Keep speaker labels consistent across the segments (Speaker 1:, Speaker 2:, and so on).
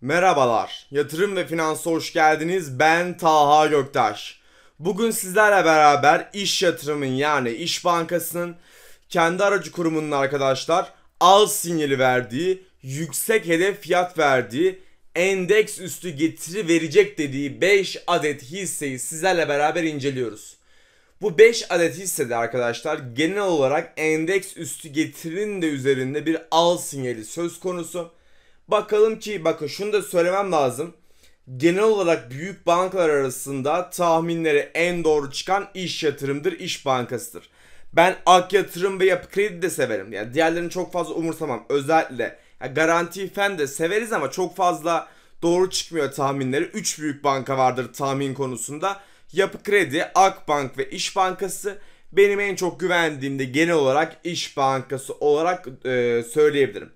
Speaker 1: Merhabalar, yatırım ve finansa hoş geldiniz. Ben Taha Göktaş. Bugün sizlerle beraber iş Yatırım'ın yani iş Bankası'nın kendi aracı kurumunun arkadaşlar al sinyali verdiği, yüksek hedef fiyat verdiği, endeks üstü getiri verecek dediği 5 adet hisseyi sizlerle beraber inceliyoruz. Bu 5 adet hissede arkadaşlar genel olarak endeks üstü getirinin de üzerinde bir al sinyali söz konusu Bakalım ki bakın şunu da söylemem lazım. Genel olarak büyük bankalar arasında tahminleri en doğru çıkan iş yatırımdır, iş bankasıdır. Ben ak yatırım ve yapı kredi de severim. Yani diğerlerini çok fazla umursamam. Özellikle yani garanti fen de severiz ama çok fazla doğru çıkmıyor tahminleri. 3 büyük banka vardır tahmin konusunda. Yapı Kredi, Akbank ve İş Bankası benim en çok güvendiğimde genel olarak İş Bankası olarak e, söyleyebilirim.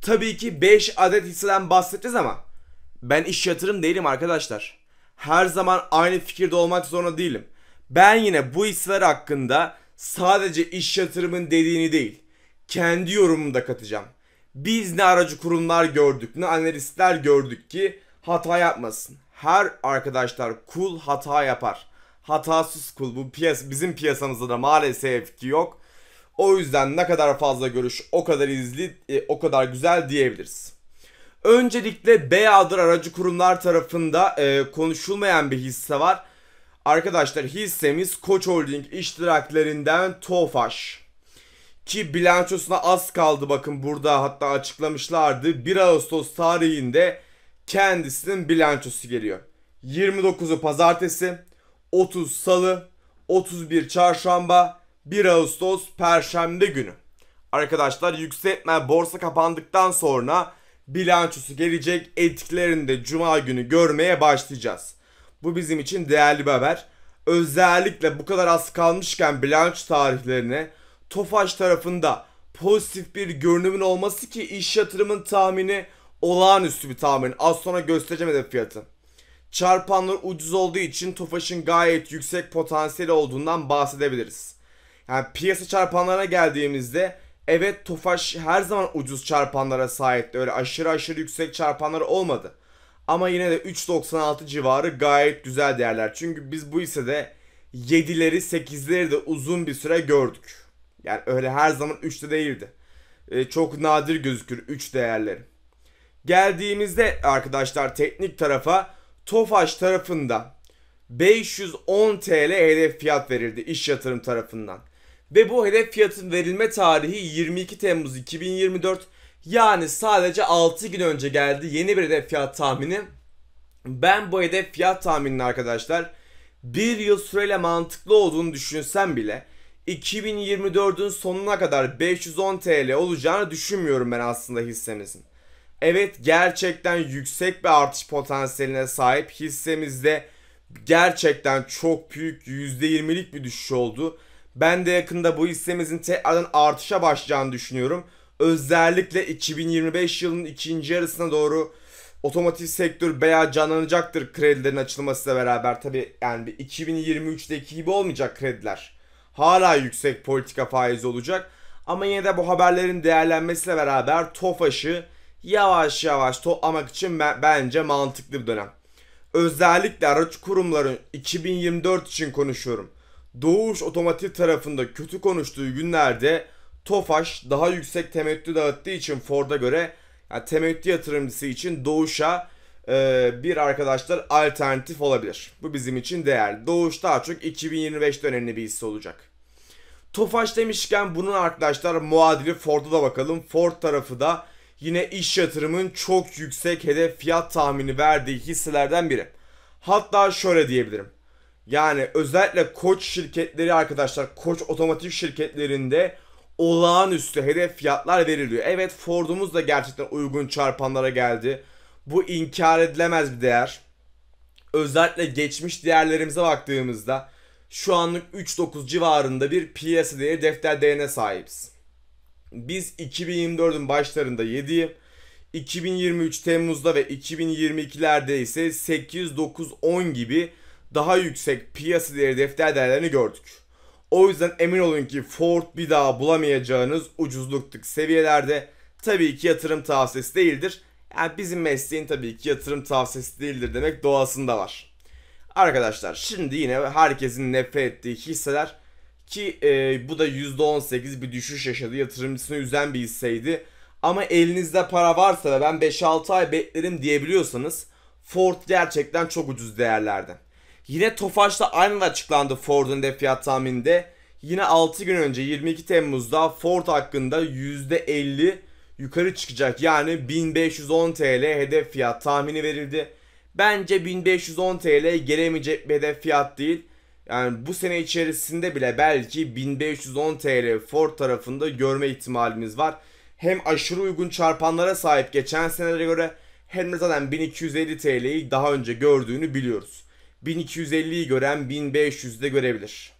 Speaker 1: Tabii ki 5 adet hisseden bahsedeceğiz ama ben iş yatırım değilim arkadaşlar. Her zaman aynı fikirde olmak zorunda değilim. Ben yine bu hisseler hakkında sadece iş yatırımın dediğini değil, kendi yorumumu da katacağım. Biz ne aracı kurumlar gördük, ne analistler gördük ki hata yapmasın. Her arkadaşlar kul hata yapar. Hatasız kul bu piyas bizim piyasamızda da maalesef ki yok. O yüzden ne kadar fazla görüş o kadar izli e, o kadar güzel diyebiliriz. Öncelikle B'adır aracı kurumlar tarafında e, konuşulmayan bir hisse var. Arkadaşlar hissemiz Koç Holding iştiraklerinden Tofaş. Ki bilançosuna az kaldı bakın burada hatta açıklamışlardı. 1 Ağustos tarihinde kendisinin bilançosu geliyor. 29'u pazartesi, 30 salı, 31 çarşamba, 1 Ağustos Perşembe günü. Arkadaşlar yükseltme borsa kapandıktan sonra bilançosu gelecek etkilerini de cuma günü görmeye başlayacağız. Bu bizim için değerli bir haber. Özellikle bu kadar az kalmışken bilanç tarihlerine Tofaş tarafında pozitif bir görünümün olması ki iş yatırımın tahmini olağanüstü bir tahmin. Az sonra göstereceğim hedef fiyatı. Çarpanlar ucuz olduğu için Tofaş'ın gayet yüksek potansiyeli olduğundan bahsedebiliriz. Yani piyasa çarpanlarına geldiğimizde evet Tofaş her zaman ucuz çarpanlara sahipti. Öyle aşırı aşırı yüksek çarpanlar olmadı. Ama yine de 3.96 civarı gayet güzel değerler. Çünkü biz bu ise de 7'leri 8'leri de uzun bir süre gördük. Yani öyle her zaman 3'te değildi. Ee, çok nadir gözükür 3 değerleri. Geldiğimizde arkadaşlar teknik tarafa Tofaş tarafında 510 TL hedef fiyat verildi iş yatırım tarafından ve bu hedef fiyatın verilme tarihi 22 Temmuz 2024 yani sadece 6 gün önce geldi yeni bir hedef fiyat tahmini. Ben bu hedef fiyat tahminini arkadaşlar bir yıl süreyle mantıklı olduğunu düşünsem bile 2024'ün sonuna kadar 510 TL olacağını düşünmüyorum ben aslında hissemizin. Evet gerçekten yüksek bir artış potansiyeline sahip hissemizde gerçekten çok büyük %20'lik bir düşüş oldu. Ben de yakında bu hissemizin tekrardan artışa başlayacağını düşünüyorum. Özellikle 2025 yılının ikinci yarısına doğru otomotiv sektör veya canlanacaktır kredilerin açılmasıyla beraber. Tabi yani 2023'teki gibi olmayacak krediler. Hala yüksek politika faizi olacak. Ama yine de bu haberlerin değerlenmesiyle beraber TOFAŞ'ı yavaş yavaş toplamak için bence mantıklı bir dönem. Özellikle araç kurumların 2024 için konuşuyorum. Doğuş Otomotiv tarafında kötü konuştuğu günlerde Tofaş daha yüksek temettü dağıttığı için Ford'a göre yani temettü yatırımcısı için Doğuş'a e, bir arkadaşlar alternatif olabilir. Bu bizim için değer. Doğuş daha çok 2025 önemli bir hisse olacak. Tofaş demişken bunun arkadaşlar muadili Ford'a da bakalım. Ford tarafı da yine iş yatırımın çok yüksek hedef fiyat tahmini verdiği hisselerden biri. Hatta şöyle diyebilirim. Yani özellikle koç şirketleri arkadaşlar, koç otomotiv şirketlerinde olağanüstü hedef fiyatlar veriliyor. Evet Ford'umuz da gerçekten uygun çarpanlara geldi. Bu inkar edilemez bir değer. Özellikle geçmiş değerlerimize baktığımızda şu anlık 3.9 civarında bir piyasa değeri defter değerine sahibiz. Biz 2024'ün başlarında 7, 2023 Temmuz'da ve 2022'lerde ise 8, 9, 10 gibi daha yüksek piyasa değeri defter değerlerini gördük. O yüzden emin olun ki Ford bir daha bulamayacağınız ucuzluktuk seviyelerde. Tabii ki yatırım tavsiyesi değildir. Yani bizim mesleğin tabii ki yatırım tavsiyesi değildir demek doğasında var. Arkadaşlar şimdi yine herkesin nefret ettiği hisseler ki e, bu da %18 bir düşüş yaşadı yatırımcısını üzen bir hisseydi. Ama elinizde para varsa ve ben 5-6 ay beklerim diyebiliyorsanız Ford gerçekten çok ucuz değerlerde. Yine Tofaş'ta aynı açıklandı Ford'un hedef fiyat tahmininde. Yine 6 gün önce 22 Temmuz'da Ford hakkında %50 yukarı çıkacak. Yani 1510 TL hedef fiyat tahmini verildi. Bence 1510 TL gelemeyecek bir hedef fiyat değil. Yani bu sene içerisinde bile belki 1510 TL Ford tarafında görme ihtimalimiz var. Hem aşırı uygun çarpanlara sahip geçen senelere göre hem de zaten 1250 TL'yi daha önce gördüğünü biliyoruz. 1250'yi gören 1500'de görebilir.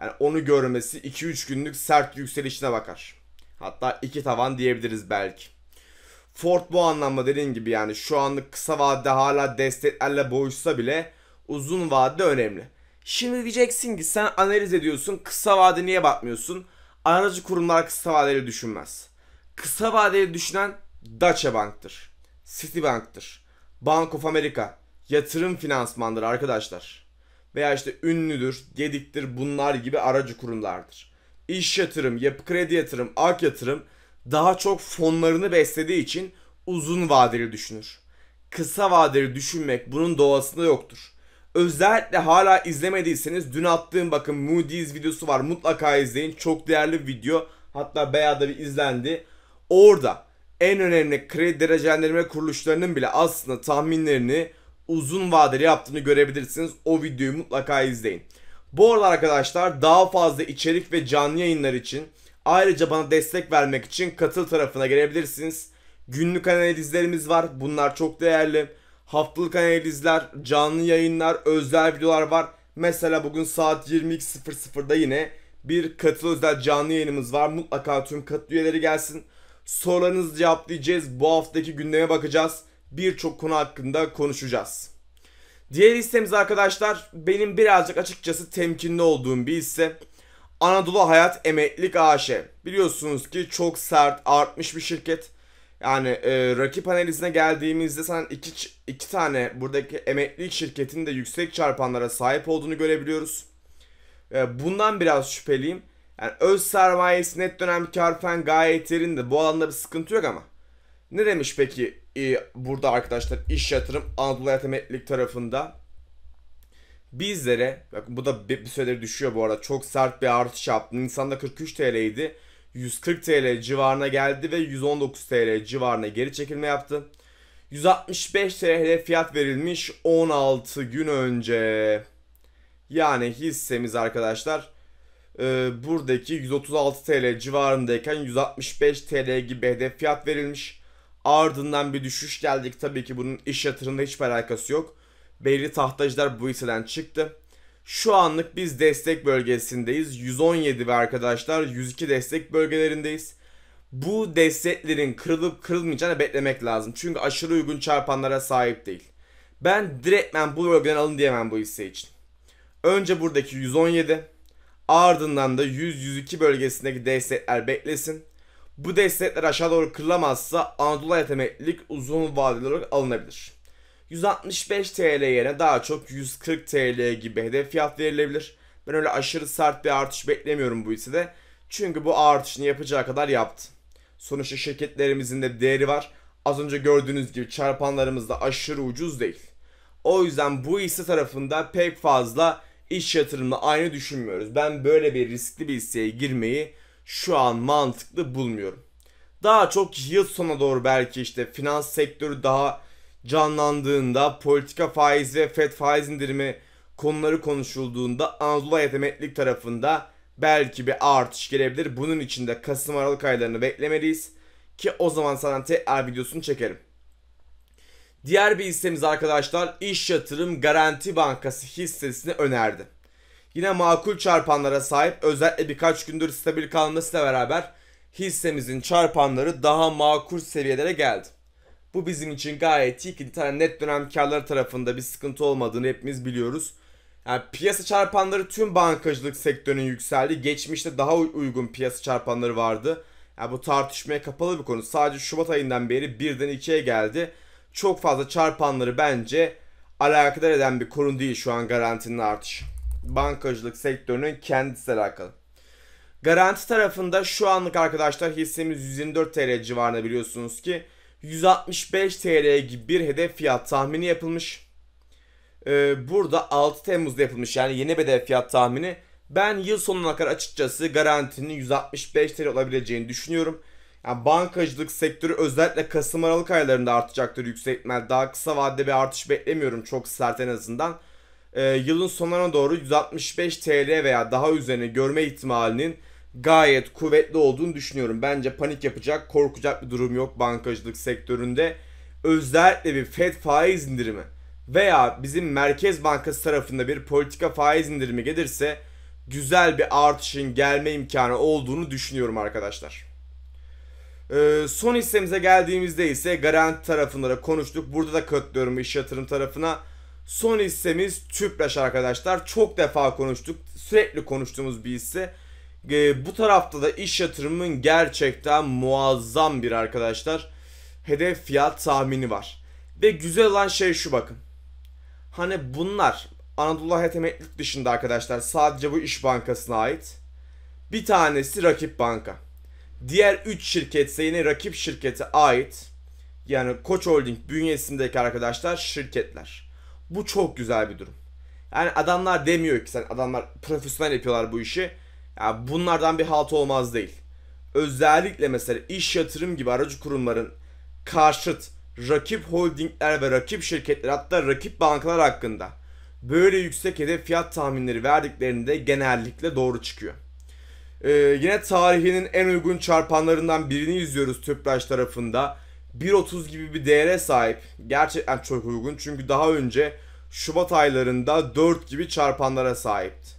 Speaker 1: Yani onu görmesi 2-3 günlük sert yükselişine bakar. Hatta iki tavan diyebiliriz belki. Ford bu anlamda dediğim gibi yani şu anlık kısa vadede hala desteklerle boğuşsa bile uzun vade önemli. Şimdi diyeceksin ki sen analiz ediyorsun kısa vade niye bakmıyorsun? Aracı kurumlar kısa vadeli düşünmez. Kısa vadeli düşünen Deutsche Bank'tır. Citibank'tır. Bank of America, yatırım finansmandır arkadaşlar. Veya işte ünlüdür, gediktir bunlar gibi aracı kurumlardır. İş yatırım, yapı kredi yatırım, ak yatırım daha çok fonlarını beslediği için uzun vadeli düşünür. Kısa vadeli düşünmek bunun doğasında yoktur. Özellikle hala izlemediyseniz dün attığım bakın Moody's videosu var mutlaka izleyin. Çok değerli bir video hatta bayağı da bir izlendi. Orada en önemli kredi derecelendirme kuruluşlarının bile aslında tahminlerini uzun vadeli yaptığını görebilirsiniz. O videoyu mutlaka izleyin. Bu arada arkadaşlar daha fazla içerik ve canlı yayınlar için ayrıca bana destek vermek için katıl tarafına gelebilirsiniz. Günlük analizlerimiz var. Bunlar çok değerli. Haftalık analizler, canlı yayınlar, özel videolar var. Mesela bugün saat 22.00'da yine bir katıl özel canlı yayınımız var. Mutlaka tüm katıl üyeleri gelsin. Sorularınızı cevaplayacağız. Bu haftaki gündeme bakacağız birçok konu hakkında konuşacağız. Diğer listemiz arkadaşlar benim birazcık açıkçası temkinli olduğum bir hisse. Anadolu Hayat Emeklilik AŞ. Biliyorsunuz ki çok sert artmış bir şirket. Yani e, rakip analizine geldiğimizde sen iki, iki tane buradaki emeklilik şirketinin de yüksek çarpanlara sahip olduğunu görebiliyoruz. E, bundan biraz şüpheliyim. Yani öz sermayesi net dönem kar fen gayet yerinde. Bu alanda bir sıkıntı yok ama. Ne demiş peki ee, burada arkadaşlar iş yatırım Anadolu Hayat Emeklilik tarafında bizlere bakın bu da bir, bir süredir düşüyor bu arada çok sert bir artış yaptı. Nisan'da 43 TL idi. 140 TL civarına geldi ve 119 TL civarına geri çekilme yaptı. 165 TL fiyat verilmiş 16 gün önce. Yani hissemiz arkadaşlar e, buradaki 136 TL civarındayken 165 TL gibi hedef fiyat verilmiş. Ardından bir düşüş geldik. Tabii ki bunun iş yatırımla hiçbir alakası yok. Belli tahtacılar bu hisseden çıktı. Şu anlık biz destek bölgesindeyiz. 117 ve arkadaşlar 102 destek bölgelerindeyiz. Bu desteklerin kırılıp kırılmayacağını beklemek lazım. Çünkü aşırı uygun çarpanlara sahip değil. Ben direktmen bu bölgeden alın diyemem bu hisse için. Önce buradaki 117 ardından da 100-102 bölgesindeki destekler beklesin. Bu destekler aşağı doğru kırılamazsa Anadolu yeteneklilik uzun vadeli olarak alınabilir. 165 TL yerine daha çok 140 TL gibi hedef fiyat verilebilir. Ben öyle aşırı sert bir artış beklemiyorum bu hissede. Çünkü bu artışını yapacağı kadar yaptı. Sonuçta şirketlerimizin de değeri var. Az önce gördüğünüz gibi çarpanlarımız da aşırı ucuz değil. O yüzden bu hisse tarafında pek fazla iş yatırımla aynı düşünmüyoruz. Ben böyle bir riskli bir hisseye girmeyi şu an mantıklı bulmuyorum. Daha çok yıl sona doğru belki işte finans sektörü daha canlandığında politika faizi, ve FED faiz indirimi konuları konuşulduğunda Anadolu Yetemeklilik tarafında belki bir artış gelebilir. Bunun için de Kasım Aralık aylarını beklemeliyiz ki o zaman sana tekrar videosunu çekerim. Diğer bir hissemiz arkadaşlar İş Yatırım Garanti Bankası hissesini önerdi. Yine makul çarpanlara sahip özellikle birkaç gündür stabil kalmasıyla beraber hissemizin çarpanları daha makul seviyelere geldi. Bu bizim için gayet iyi ki tane net dönem karları tarafında bir sıkıntı olmadığını hepimiz biliyoruz. Yani piyasa çarpanları tüm bankacılık sektörünün yükseldi. Geçmişte daha uygun piyasa çarpanları vardı. Yani bu tartışmaya kapalı bir konu. Sadece Şubat ayından beri birden ikiye geldi. Çok fazla çarpanları bence alakadar eden bir konu değil şu an garantinin artışı bankacılık sektörünün kendisi alakalı. Garanti tarafında şu anlık arkadaşlar hissemiz 124 TL civarında biliyorsunuz ki 165 TL gibi bir hedef fiyat tahmini yapılmış. Ee, burada 6 Temmuz'da yapılmış yani yeni bir hedef fiyat tahmini. Ben yıl sonuna kadar açıkçası garantinin 165 TL olabileceğini düşünüyorum. Yani bankacılık sektörü özellikle Kasım Aralık aylarında artacaktır yüksek ihtimal. Daha kısa vadede bir artış beklemiyorum çok sert en azından e, yılın sonlarına doğru 165 TL veya daha üzerine görme ihtimalinin gayet kuvvetli olduğunu düşünüyorum. Bence panik yapacak, korkacak bir durum yok bankacılık sektöründe. Özellikle bir FED faiz indirimi veya bizim Merkez Bankası tarafında bir politika faiz indirimi gelirse güzel bir artışın gelme imkanı olduğunu düşünüyorum arkadaşlar. Ee, son hissemize geldiğimizde ise garanti tarafında da konuştuk. Burada da katılıyorum iş yatırım tarafına. Son hissemiz Tüpraş arkadaşlar. Çok defa konuştuk. Sürekli konuştuğumuz bir hisse. E, bu tarafta da iş yatırımının gerçekten muazzam bir arkadaşlar hedef fiyat tahmini var. Ve güzel olan şey şu bakın. Hani bunlar Anadolu Hayat Emeklilik dışında arkadaşlar sadece bu iş bankasına ait. Bir tanesi rakip banka. Diğer 3 şirket ise yine rakip şirkete ait. Yani Koç Holding bünyesindeki arkadaşlar şirketler. Bu çok güzel bir durum. Yani adamlar demiyor ki sen adamlar profesyonel yapıyorlar bu işi. Ya yani bunlardan bir halt olmaz değil. Özellikle mesela iş yatırım gibi aracı kurumların karşıt rakip holdingler ve rakip şirketler hatta rakip bankalar hakkında böyle yüksek hedef fiyat tahminleri verdiklerinde genellikle doğru çıkıyor. Ee, yine tarihinin en uygun çarpanlarından birini izliyoruz Tüpraş tarafında. 1.30 gibi bir değere sahip. Gerçekten çok uygun çünkü daha önce Şubat aylarında 4 gibi çarpanlara sahipti.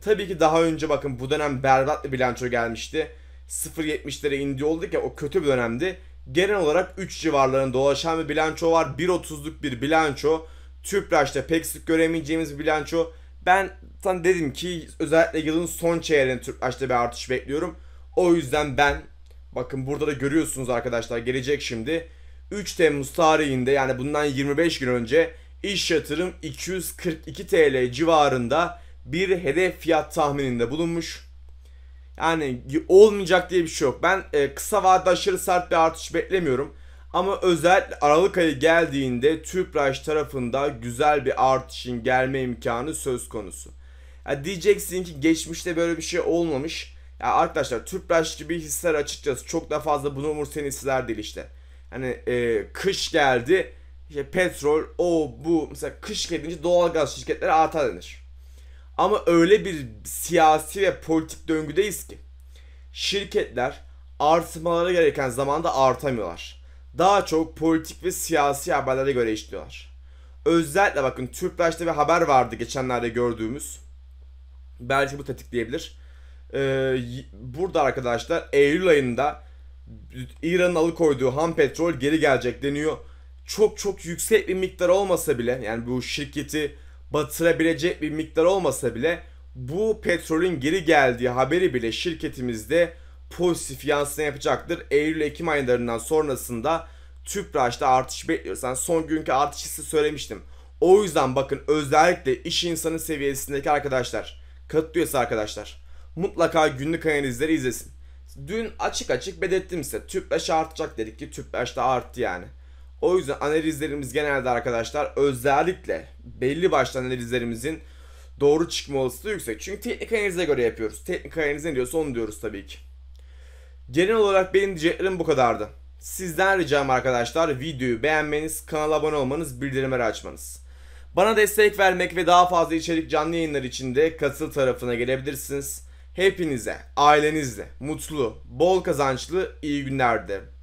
Speaker 1: Tabii ki daha önce bakın bu dönem berbat bir bilanço gelmişti. 0.70'lere indi oldu ki o kötü bir dönemdi. Genel olarak 3 civarlarında dolaşan bir bilanço var. 1.30'luk bir bilanço. Tüpraş'ta pek sık göremeyeceğimiz bir bilanço. Ben sana dedim ki özellikle yılın son çeyreğinde Tüpraş'ta bir artış bekliyorum. O yüzden ben Bakın burada da görüyorsunuz arkadaşlar gelecek şimdi. 3 Temmuz tarihinde yani bundan 25 gün önce iş yatırım 242 TL civarında bir hedef fiyat tahmininde bulunmuş. Yani olmayacak diye bir şey yok. Ben e, kısa vadede aşırı sert bir artış beklemiyorum. Ama özellikle Aralık ayı geldiğinde Tüpraş tarafında güzel bir artışın gelme imkanı söz konusu. Yani diyeceksin ki geçmişte böyle bir şey olmamış. Ya arkadaşlar Tüpraş gibi hisler açıkçası çok da fazla bunu umursayan hisler değil işte. Hani e, kış geldi işte petrol o bu mesela kış gelince doğalgaz şirketleri artar denir. Ama öyle bir siyasi ve politik döngüdeyiz ki şirketler artmaları gereken zamanda artamıyorlar. Daha çok politik ve siyasi haberlere göre işliyorlar. Özellikle bakın Tüpraş'ta bir haber vardı geçenlerde gördüğümüz. Belki bu tetikleyebilir. Ee, burada arkadaşlar Eylül ayında İran'ın alıkoyduğu ham petrol geri gelecek deniyor. Çok çok yüksek bir miktar olmasa bile yani bu şirketi batırabilecek bir miktar olmasa bile bu petrolün geri geldiği haberi bile şirketimizde pozitif yansıma yapacaktır. Eylül-Ekim aylarından sonrasında TÜPRAŞ'ta artış bekliyoruz. Yani son günkü artış ise söylemiştim. O yüzden bakın özellikle iş insanı seviyesindeki arkadaşlar katılıyorsa arkadaşlar mutlaka günlük analizleri izlesin. Dün açık açık belirttim size. Tüpraş artacak dedik ki Tüpraş da arttı yani. O yüzden analizlerimiz genelde arkadaşlar özellikle belli başlı analizlerimizin doğru çıkma olasılığı yüksek. Çünkü teknik analize göre yapıyoruz. Teknik analiz ne diyorsa onu diyoruz tabii ki. Genel olarak benim diyeceklerim bu kadardı. Sizden ricam arkadaşlar videoyu beğenmeniz, kanala abone olmanız, bildirimleri açmanız. Bana destek vermek ve daha fazla içerik canlı yayınlar için de katıl tarafına gelebilirsiniz. Hepinize, ailenizle mutlu, bol kazançlı iyi günler dilerim.